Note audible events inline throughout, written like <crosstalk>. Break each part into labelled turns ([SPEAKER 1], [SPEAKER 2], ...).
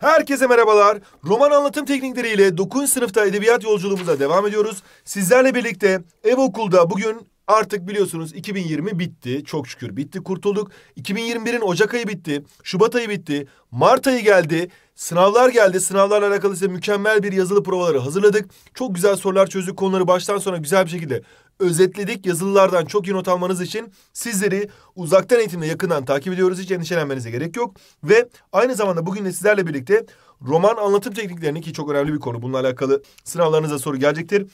[SPEAKER 1] Herkese merhabalar. Roman anlatım teknikleriyle 9. sınıfta edebiyat yolculuğumuza devam ediyoruz. Sizlerle birlikte ev okulda bugün artık biliyorsunuz 2020 bitti. Çok şükür bitti kurtulduk. 2021'in Ocak ayı bitti. Şubat ayı bitti. Mart ayı geldi. Sınavlar geldi. Sınavlarla alakalı size mükemmel bir yazılı provaları hazırladık. Çok güzel sorular çözdük. Konuları baştan sona güzel bir şekilde özetledik. Yazılılardan çok iyi not almanız için sizleri uzaktan eğitimle yakından takip ediyoruz. Hiç endişelenmenize gerek yok. Ve aynı zamanda bugün de sizlerle birlikte roman anlatım tekniklerini ki çok önemli bir konu. Bununla alakalı sınavlarınıza soru gelecektir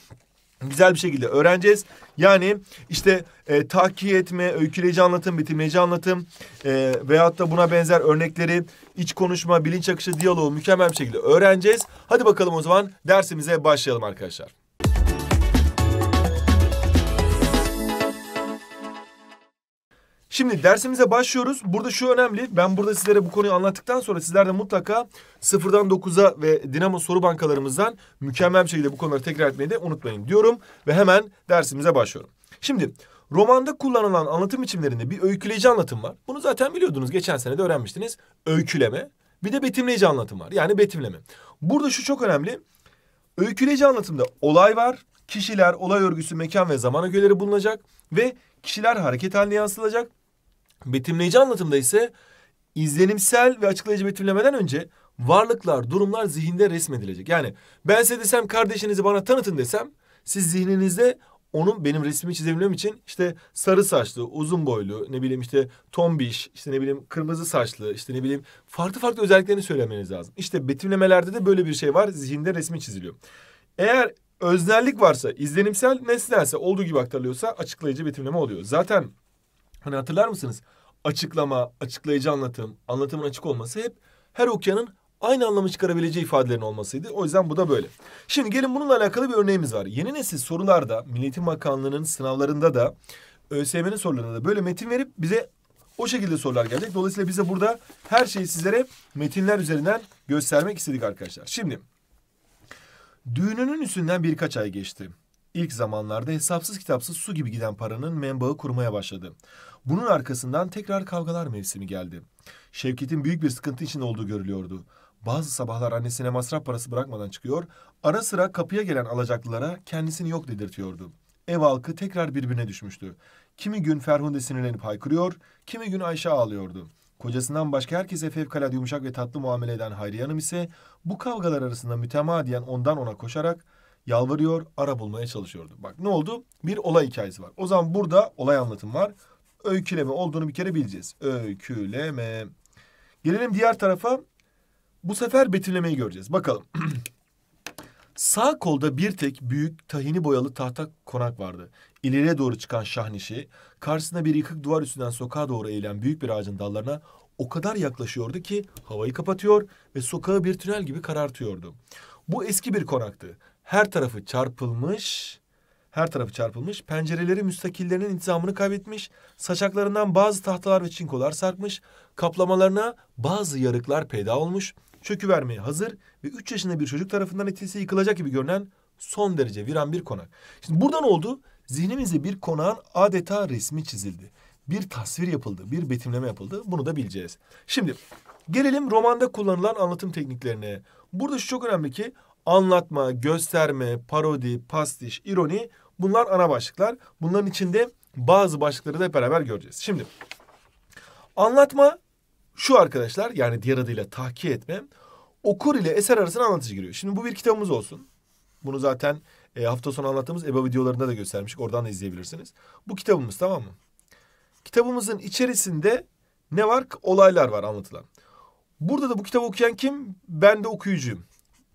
[SPEAKER 1] güzel bir şekilde öğreneceğiz. Yani işte e, tahkik etme, öyküleyici anlatım, betimleyici anlatım e, veyahut da buna benzer örnekleri iç konuşma, bilinç akışı, diyaloğu mükemmel bir şekilde öğreneceğiz. Hadi bakalım o zaman dersimize başlayalım arkadaşlar. Şimdi dersimize başlıyoruz. Burada şu önemli. Ben burada sizlere bu konuyu anlattıktan sonra sizler de mutlaka sıfırdan dokuza ve Dinamo soru bankalarımızdan mükemmel bir şekilde bu konuları tekrar etmeyi de unutmayın diyorum. Ve hemen dersimize başlıyorum. Şimdi romanda kullanılan anlatım biçimlerinde bir öyküleyici anlatım var. Bunu zaten biliyordunuz. Geçen sene de öğrenmiştiniz. Öyküleme. Bir de betimleyici anlatım var. Yani betimleme. Burada şu çok önemli. Öyküleyici anlatımda olay var. Kişiler, olay örgüsü, mekan ve zaman ögeleri bulunacak ve kişiler hareket haline yansılacak. Betimleyici anlatımda ise izlenimsel ve açıklayıcı betimlemeden önce varlıklar, durumlar zihinde resmedilecek. Yani ben size desem kardeşinizi bana tanıtın desem siz zihninizde onun benim resmimi çizebilmem için işte sarı saçlı, uzun boylu, ne bileyim işte tombiş, işte ne bileyim kırmızı saçlı, işte ne bileyim farklı farklı özelliklerini söylemeniz lazım. İşte betimlemelerde de böyle bir şey var. Zihinde resmi çiziliyor. Eğer öznellik varsa, izlenimsel nesnelse olduğu gibi aktarılıyorsa açıklayıcı betimleme oluyor. Zaten hani hatırlar mısınız? Açıklama, açıklayıcı anlatım, anlatımın açık olması hep her okuyanın aynı anlamı çıkarabileceği ifadelerin olmasıydı. O yüzden bu da böyle. Şimdi gelin bununla alakalı bir örneğimiz var. Yeni nesil sorularda, Milli Eğitim Bakanlığı'nın sınavlarında da, ÖSYM'nin sorularında da böyle metin verip bize o şekilde sorular gelecek. Dolayısıyla bize burada her şeyi sizlere metinler üzerinden göstermek istedik arkadaşlar. Şimdi Düğününün üstünden birkaç ay geçti. İlk zamanlarda hesapsız kitapsız su gibi giden paranın menbaı kurmaya başladı. Bunun arkasından tekrar kavgalar mevsimi geldi. Şevket'in büyük bir sıkıntı içinde olduğu görülüyordu. Bazı sabahlar annesine masraf parası bırakmadan çıkıyor, ara sıra kapıya gelen alacaklılara kendisini yok dedirtiyordu. Ev halkı tekrar birbirine düşmüştü. Kimi gün Ferhunde sinirlenip haykırıyor, kimi gün Ayşe ağlıyordu. Kocasından başka herkese fevkalade yumuşak ve tatlı muamele eden Hayriye Hanım ise bu kavgalar arasında mütemadiyen ondan ona koşarak yalvarıyor, ara bulmaya çalışıyordu. Bak ne oldu? Bir olay hikayesi var. O zaman burada olay anlatım var. Öyküleme olduğunu bir kere bileceğiz. Öyküleme. Gelelim diğer tarafa. Bu sefer betimlemeyi göreceğiz. Bakalım. <clears throat> Sağ kolda bir tek büyük tahini boyalı tahta konak vardı. İleriye doğru çıkan şahnişi, karşısına bir yıkık duvar üstünden sokağa doğru eğilen büyük bir ağacın dallarına o kadar yaklaşıyordu ki havayı kapatıyor ve sokağı bir tünel gibi karartıyordu. Bu eski bir konaktı. Her tarafı çarpılmış, her tarafı çarpılmış, pencereleri müstakillerinin intizamını kaybetmiş, saçaklarından bazı tahtalar ve çinkolar sarkmış, kaplamalarına bazı yarıklar peyda olmuş.'' çöküvermeye hazır ve 3 yaşında bir çocuk tarafından etkisi yıkılacak gibi görünen son derece viran bir konak. Şimdi buradan oldu zihnimizde bir konağın adeta resmi çizildi. Bir tasvir yapıldı, bir betimleme yapıldı. Bunu da bileceğiz. Şimdi gelelim romanda kullanılan anlatım tekniklerine. Burada şu çok önemli ki anlatma, gösterme, parodi, pastiş, ironi bunlar ana başlıklar. Bunların içinde bazı başlıkları da hep beraber göreceğiz. Şimdi anlatma şu arkadaşlar yani diğer adıyla tahkik etme okur ile eser arasında anlatıcı giriyor. Şimdi bu bir kitabımız olsun. Bunu zaten e, hafta sonu anlattığımız EBA videolarında da göstermiştik. Oradan da izleyebilirsiniz. Bu kitabımız tamam mı? Kitabımızın içerisinde ne var? Olaylar var anlatılan. Burada da bu kitabı okuyan kim? Ben de okuyucuyum.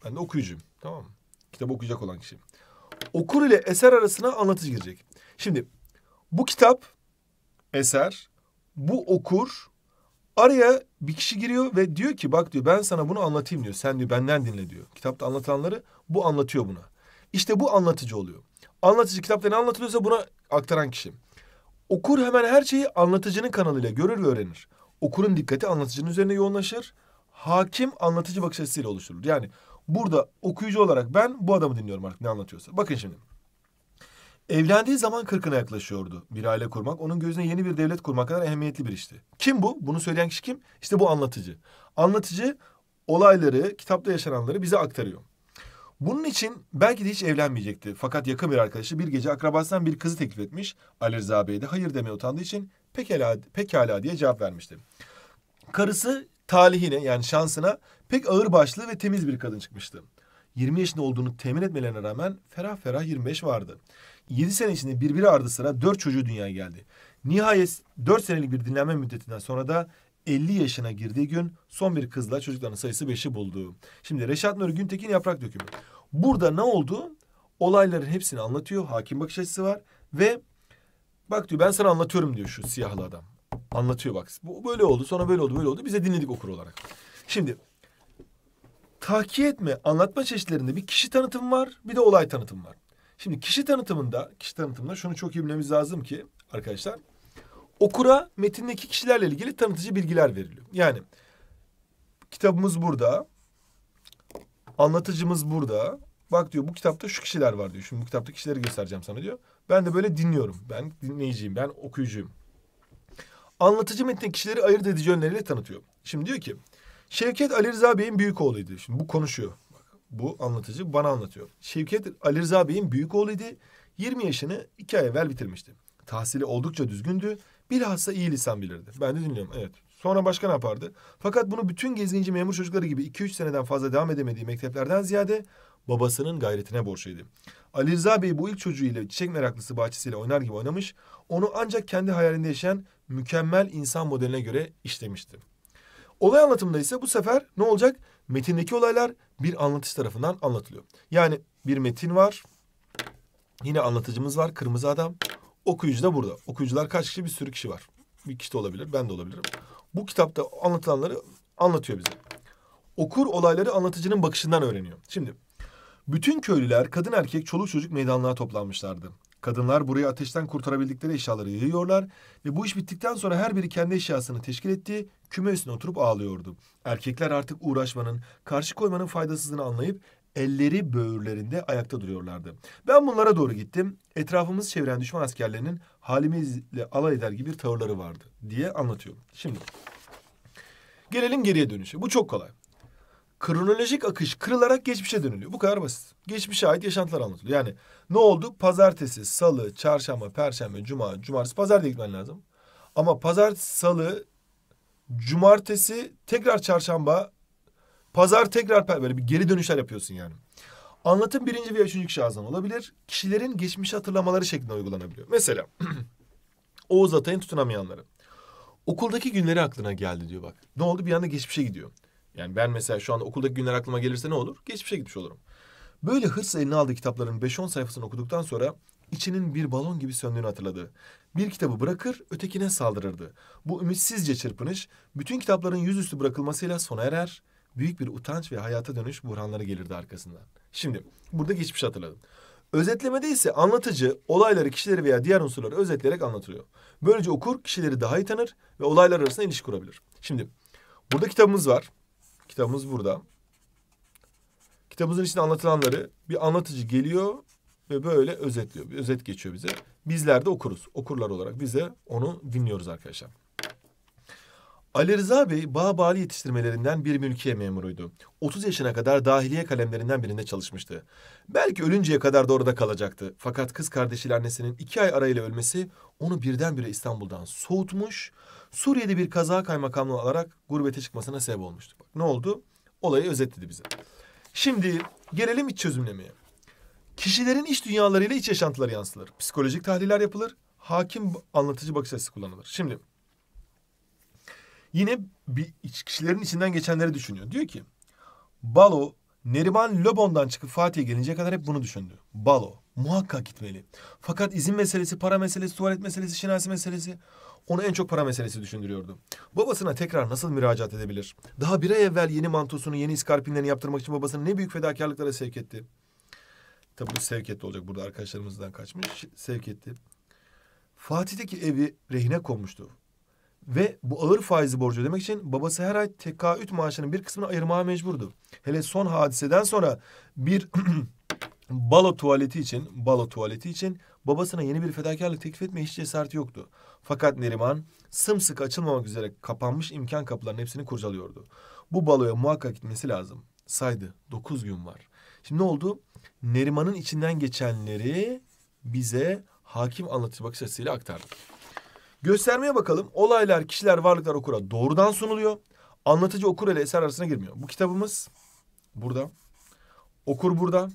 [SPEAKER 1] Ben de okuyucuyum. Tamam mı? Kitabı okuyacak olan kişi. Okur ile eser arasına anlatıcı girecek. Şimdi bu kitap, eser, bu okur, Araya bir kişi giriyor ve diyor ki bak diyor ben sana bunu anlatayım diyor. Sen diyor benden dinle diyor. Kitapta anlatanları bu anlatıyor buna. İşte bu anlatıcı oluyor. Anlatıcı kitapta ne anlatılıyorsa buna aktaran kişi. Okur hemen her şeyi anlatıcının kanalıyla görür ve öğrenir. Okurun dikkati anlatıcının üzerine yoğunlaşır. Hakim anlatıcı bakış açısıyla oluşturulur. Yani burada okuyucu olarak ben bu adamı dinliyorum artık ne anlatıyorsa. Bakın şimdi. Evlendiği zaman kırkına yaklaşıyordu bir aile kurmak. Onun gözüne yeni bir devlet kurmak kadar ehemmiyetli bir işti. Kim bu? Bunu söyleyen kişi kim? İşte bu anlatıcı. Anlatıcı olayları, kitapta yaşananları bize aktarıyor. Bunun için belki de hiç evlenmeyecekti. Fakat yakın bir arkadaşı bir gece akrabasından bir kızı teklif etmiş. Ali Rıza Bey de hayır demeye utandığı için pekala, pekala diye cevap vermişti. Karısı talihine yani şansına pek ağırbaşlı ve temiz bir kadın çıkmıştı. 20 yaşında olduğunu temin etmelerine rağmen ferah ferah 25 vardı. 7 sene içinde birbiri ardı sıra 4 çocuğu dünyaya geldi. Nihayet 4 senelik bir dinlenme müddetinden sonra da 50 yaşına girdiği gün son bir kızla çocukların sayısı 5'i buldu. Şimdi Reşat Nuri Güntekin yaprak dökümü. Burada ne oldu? Olayların hepsini anlatıyor. Hakim bakış açısı var ve bak diyor ben sana anlatıyorum diyor şu siyahlı adam. Anlatıyor bak. Bu böyle oldu, sonra böyle oldu, böyle oldu. Bize dinledik okur olarak. Şimdi tahkiye etme, anlatma çeşitlerinde bir kişi tanıtım var, bir de olay tanıtım var. Şimdi kişi tanıtımında, kişi tanıtımında şunu çok iyi bilmemiz lazım ki arkadaşlar. Okura metindeki kişilerle ilgili tanıtıcı bilgiler veriliyor. Yani kitabımız burada. Anlatıcımız burada. Bak diyor bu kitapta şu kişiler var diyor. Şimdi bu kitapta kişileri göstereceğim sana diyor. Ben de böyle dinliyorum. Ben dinleyiciyim. Ben okuyucuyum. Anlatıcı metnin kişileri ayırt edici yönleriyle tanıtıyor. Şimdi diyor ki Şevket Ali Rıza Bey'in büyük oğluydu. Şimdi bu konuşuyor bu anlatıcı bana anlatıyor. Şevket Alirza Bey'in büyük oğluydu. 20 yaşını iki ay evvel bitirmişti. Tahsili oldukça düzgündü. Bilhassa iyi lisan bilirdi. Ben de dinliyorum evet. Sonra başka ne yapardı? Fakat bunu bütün gezginci memur çocukları gibi 2-3 seneden fazla devam edemediği mekteplerden ziyade babasının gayretine borçluydu. Ali Rıza Bey bu ilk çocuğuyla çiçek meraklısı bahçesiyle oynar gibi oynamış, onu ancak kendi hayalinde yaşayan mükemmel insan modeline göre işlemişti. Olay anlatımında ise bu sefer ne olacak? Metindeki olaylar bir anlatıcı tarafından anlatılıyor. Yani bir metin var. Yine anlatıcımız var. Kırmızı adam. Okuyucu da burada. Okuyucular kaç kişi? Bir sürü kişi var. Bir kişi de olabilir. Ben de olabilirim. Bu kitapta anlatılanları anlatıyor bize. Okur olayları anlatıcının bakışından öğreniyor. Şimdi bütün köylüler kadın erkek çoluk çocuk meydanlığa toplanmışlardı. Kadınlar burayı ateşten kurtarabildikleri eşyaları yığıyorlar ve bu iş bittikten sonra her biri kendi eşyasını teşkil ettiği küme üstüne oturup ağlıyordu. Erkekler artık uğraşmanın, karşı koymanın faydasızlığını anlayıp elleri böğürlerinde ayakta duruyorlardı. Ben bunlara doğru gittim. Etrafımız çeviren düşman askerlerinin halimizle alay eder gibi bir tavırları vardı diye anlatıyorum. Şimdi gelelim geriye dönüşe. Bu çok kolay kronolojik akış kırılarak geçmişe dönülüyor. Bu kadar basit. Geçmişe ait yaşantılar anlatılıyor. Yani ne oldu? Pazartesi, salı, çarşamba, perşembe, cuma, cumartesi, pazar diye gitmen lazım. Ama pazartesi, salı, cumartesi, tekrar çarşamba, pazar tekrar per böyle bir geri dönüşler yapıyorsun yani. Anlatım birinci veya üçüncü şahzan olabilir. Kişilerin geçmiş hatırlamaları şeklinde uygulanabiliyor. Mesela <clears throat> Oğuz Atay'ın tutunamayanları. Okuldaki günleri aklına geldi diyor bak. Ne oldu? Bir anda geçmişe gidiyor. Yani ben mesela şu anda okuldaki günler aklıma gelirse ne olur? Geçmişe gitmiş olurum. Böyle hırsla eline aldığı kitapların 5-10 sayfasını okuduktan sonra içinin bir balon gibi söndüğünü hatırladı. Bir kitabı bırakır, ötekine saldırırdı. Bu ümitsizce çırpınış, bütün kitapların yüzüstü bırakılmasıyla sona erer. Büyük bir utanç ve hayata dönüş burhanları gelirdi arkasından. Şimdi, burada geçmiş hatırladım. Özetlemede ise anlatıcı olayları, kişileri veya diğer unsurları özetleyerek anlatıyor. Böylece okur kişileri daha iyi tanır ve olaylar arasında ilişki kurabilir. Şimdi, burada kitabımız var. Kitabımız burada. Kitabımızın içinde anlatılanları bir anlatıcı geliyor ve böyle özetliyor. Bir özet geçiyor bize. Bizler de okuruz. Okurlar olarak bize onu dinliyoruz arkadaşlar. Ali Rıza Bey Bağbali yetiştirmelerinden bir mülkiye memuruydu. 30 yaşına kadar dahiliye kalemlerinden birinde çalışmıştı. Belki ölünceye kadar da orada kalacaktı. Fakat kız kardeşiyle annesinin iki ay arayla ölmesi onu birdenbire İstanbul'dan soğutmuş, Suriye'de bir kaza kaymakamlığı alarak gurbete çıkmasına sebep olmuştu. Bak, ne oldu? Olayı özetledi bize. Şimdi gelelim iç çözümlemeye. Kişilerin iç dünyalarıyla iç yaşantıları yansıtılır. Psikolojik tahliller yapılır. Hakim anlatıcı bakış açısı kullanılır. Şimdi Yine bir kişilerin içinden geçenleri düşünüyor. Diyor ki Balo Neriman Lobon'dan çıkıp Fatih'e gelinceye kadar hep bunu düşündü. Balo muhakkak gitmeli. Fakat izin meselesi, para meselesi, tuvalet meselesi, şinasi meselesi onu en çok para meselesi düşündürüyordu. Babasına tekrar nasıl müracaat edebilir? Daha bir ay evvel yeni mantosunu, yeni iskarpinlerini yaptırmak için babasını ne büyük fedakarlıklara sevk etti. Tabi bu sevk etti olacak burada arkadaşlarımızdan kaçmış. Sevk etti. Fatih'teki evi rehine konmuştu. Ve bu ağır faizi borcu ödemek için babası her ay tekaüt maaşının bir kısmını ayırmaya mecburdu. Hele son hadiseden sonra bir <clears throat> balo tuvaleti için, balo tuvaleti için babasına yeni bir fedakarlık teklif etme hiç cesareti yoktu. Fakat Neriman sımsıkı açılmamak üzere kapanmış imkan kapılarının hepsini kurcalıyordu. Bu baloya muhakkak gitmesi lazım. Saydı. Dokuz gün var. Şimdi ne oldu? Neriman'ın içinden geçenleri bize hakim anlatıcı bakış açısıyla aktardı. Göstermeye bakalım. Olaylar, kişiler, varlıklar okura doğrudan sunuluyor. Anlatıcı okur ile eser arasına girmiyor. Bu kitabımız burada. Okur burada.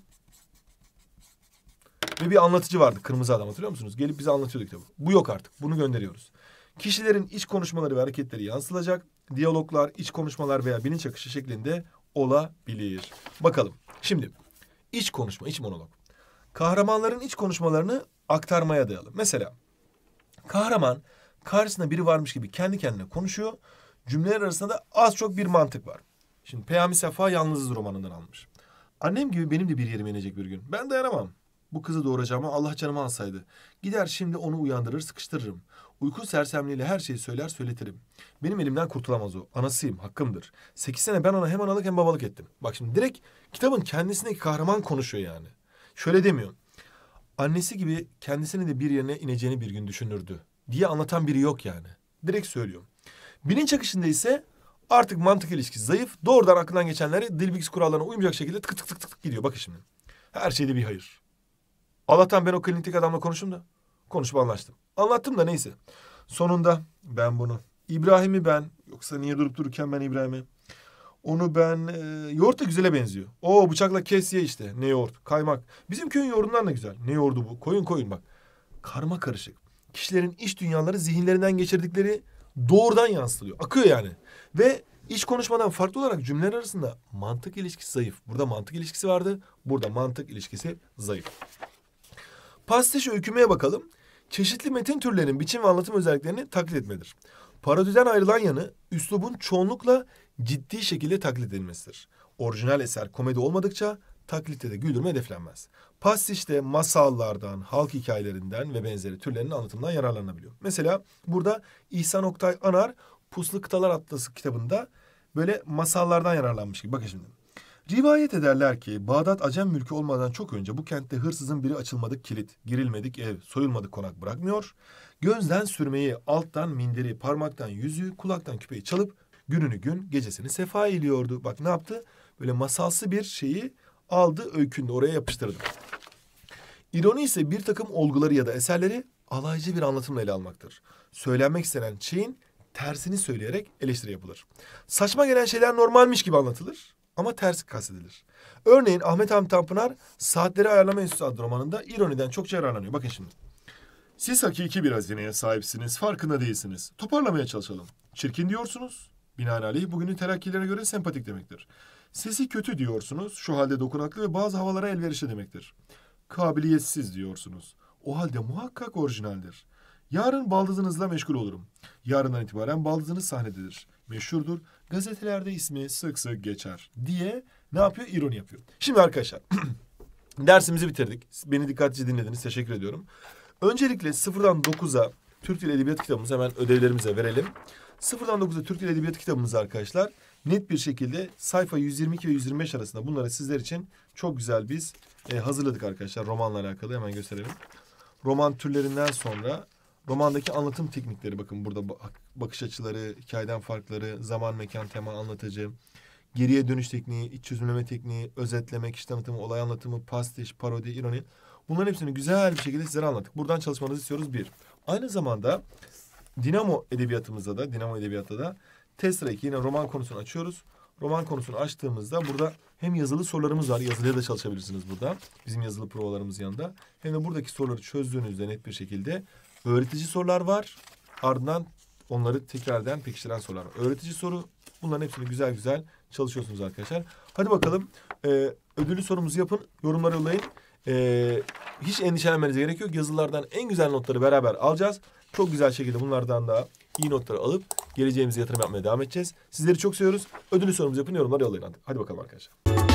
[SPEAKER 1] Ve bir anlatıcı vardı. Kırmızı adam hatırlıyor musunuz? Gelip bize anlatıyordu kitabı. Bu yok artık. Bunu gönderiyoruz. Kişilerin iç konuşmaları ve hareketleri yansılacak. Diyaloglar, iç konuşmalar veya bilinç akışı şeklinde olabilir. Bakalım. Şimdi iç konuşma, iç monolog. Kahramanların iç konuşmalarını aktarmaya dayalı. Mesela Kahraman karşısında biri varmış gibi kendi kendine konuşuyor. Cümleler arasında da az çok bir mantık var. Şimdi Peyami Safa Yalnızız romanından almış. Annem gibi benim de bir yerime inecek bir gün. Ben dayanamam. Bu kızı doğuracağıma Allah canımı alsaydı. Gider şimdi onu uyandırır sıkıştırırım. Uyku sersemliğiyle her şeyi söyler söyletirim. Benim elimden kurtulamaz o. Anasıyım hakkımdır. Sekiz sene ben ona hem analık hem babalık ettim. Bak şimdi direkt kitabın kendisindeki kahraman konuşuyor yani. Şöyle demiyor annesi gibi kendisini de bir yerine ineceğini bir gün düşünürdü diye anlatan biri yok yani. Direkt söylüyorum. Bilinç akışında ise artık mantık ilişkisi zayıf. Doğrudan aklından geçenleri dil kurallarına uymayacak şekilde tık tık tık tık gidiyor. Bakın şimdi. Her şeyde bir hayır. Allah'tan ben o klinik adamla konuştum da. Konuşup anlaştım. Anlattım da neyse. Sonunda ben bunu. İbrahim'i ben. Yoksa niye durup dururken ben İbrahim'i? Onu ben e, yoğurt da güzele benziyor. O bıçakla kes ye işte. Ne yoğurt? Kaymak. Bizim köyün yoğurdundan da güzel. Ne yoğurdu bu? Koyun koyun bak. Karma karışık. Kişilerin iş dünyaları zihinlerinden geçirdikleri doğrudan yansıtılıyor. Akıyor yani. Ve iç konuşmadan farklı olarak cümleler arasında mantık ilişkisi zayıf. Burada mantık ilişkisi vardı. Burada mantık ilişkisi zayıf. Pastiş öykümeye bakalım. Çeşitli metin türlerinin biçim ve anlatım özelliklerini taklit etmedir. Parodiden ayrılan yanı üslubun çoğunlukla ciddi şekilde taklit edilmesidir. Orijinal eser komedi olmadıkça taklitte de güldürme hedeflenmez. Pastişte masallardan, halk hikayelerinden ve benzeri türlerinin anlatımından yararlanabiliyor. Mesela burada İhsan Oktay Anar Puslu Kıtalar Atlası kitabında böyle masallardan yararlanmış gibi. Bakın şimdi. Rivayet ederler ki Bağdat Acem mülkü olmadan çok önce bu kentte hırsızın biri açılmadık kilit, girilmedik ev, soyulmadık konak bırakmıyor. Gözden sürmeyi, alttan minderi, parmaktan yüzüğü, kulaktan küpeyi çalıp gününü gün, gecesini sefa ediyordu. Bak ne yaptı? Böyle masalsı bir şeyi aldı öykünde oraya yapıştırdı. İroni ise bir takım olguları ya da eserleri alaycı bir anlatımla ele almaktır. Söylenmek istenen şeyin tersini söyleyerek eleştiri yapılır. Saçma gelen şeyler normalmiş gibi anlatılır ama ters kastedilir. Örneğin Ahmet Hamdi Tanpınar Saatleri Ayarlama Enstitüsü adlı romanında ironiden çok yararlanıyor. Bakın şimdi. Siz hakiki bir hazineye sahipsiniz, farkında değilsiniz. Toparlamaya çalışalım. Çirkin diyorsunuz, binaenaleyh bugünün terakkilerine göre sempatik demektir. Sesi kötü diyorsunuz, şu halde dokunaklı ve bazı havalara elverişli demektir. Kabiliyetsiz diyorsunuz. O halde muhakkak orijinaldir. Yarın baldızınızla meşgul olurum. Yarından itibaren baldızınız sahnededir. Meşhurdur. Gazetelerde ismi sık sık geçer diye ne yapıyor? İroni yapıyor. Şimdi arkadaşlar <clears throat> dersimizi bitirdik. Beni dikkatlice dinlediniz. Teşekkür ediyorum. Öncelikle sıfırdan dokuza Türk Dil Edebiyat kitabımızı hemen ödevlerimize verelim. Sıfırdan dokuza Türk Dil Edebiyat kitabımız arkadaşlar net bir şekilde sayfa 122 ve 125 arasında bunları sizler için çok güzel biz e, hazırladık arkadaşlar. Romanla alakalı hemen gösterelim. Roman türlerinden sonra romandaki anlatım teknikleri bakın burada bakış açıları, hikayeden farkları, zaman, mekan, tema, anlatıcı, geriye dönüş tekniği, iç çözümleme tekniği, özetleme, kişi tanıtımı, olay anlatımı, pastiş, parodi, ironi. Bunların hepsini güzel bir şekilde sizlere anlattık. Buradan çalışmanızı istiyoruz bir. Aynı zamanda Dinamo edebiyatımızda da, Dinamo edebiyatta da test reki yine roman konusunu açıyoruz. Roman konusunu açtığımızda burada hem yazılı sorularımız var. Yazılıya da çalışabilirsiniz burada. Bizim yazılı provalarımız yanında. Hem de buradaki soruları çözdüğünüzde net bir şekilde öğretici sorular var. Ardından onları tekrardan pekiştiren sorular var. Öğretici soru bunların hepsini güzel güzel çalışıyorsunuz arkadaşlar. Hadi bakalım. Ee, ödüllü sorumuzu yapın. Yorumları yollayın. E, hiç endişelenmenize gerek yok. Yazılardan en güzel notları beraber alacağız. Çok güzel şekilde bunlardan da iyi notları alıp geleceğimize yatırım yapmaya devam edeceğiz. Sizleri çok seviyoruz. Ödülü sorumuzu yapın yorumlara yollayın. Hadi, hadi bakalım arkadaşlar.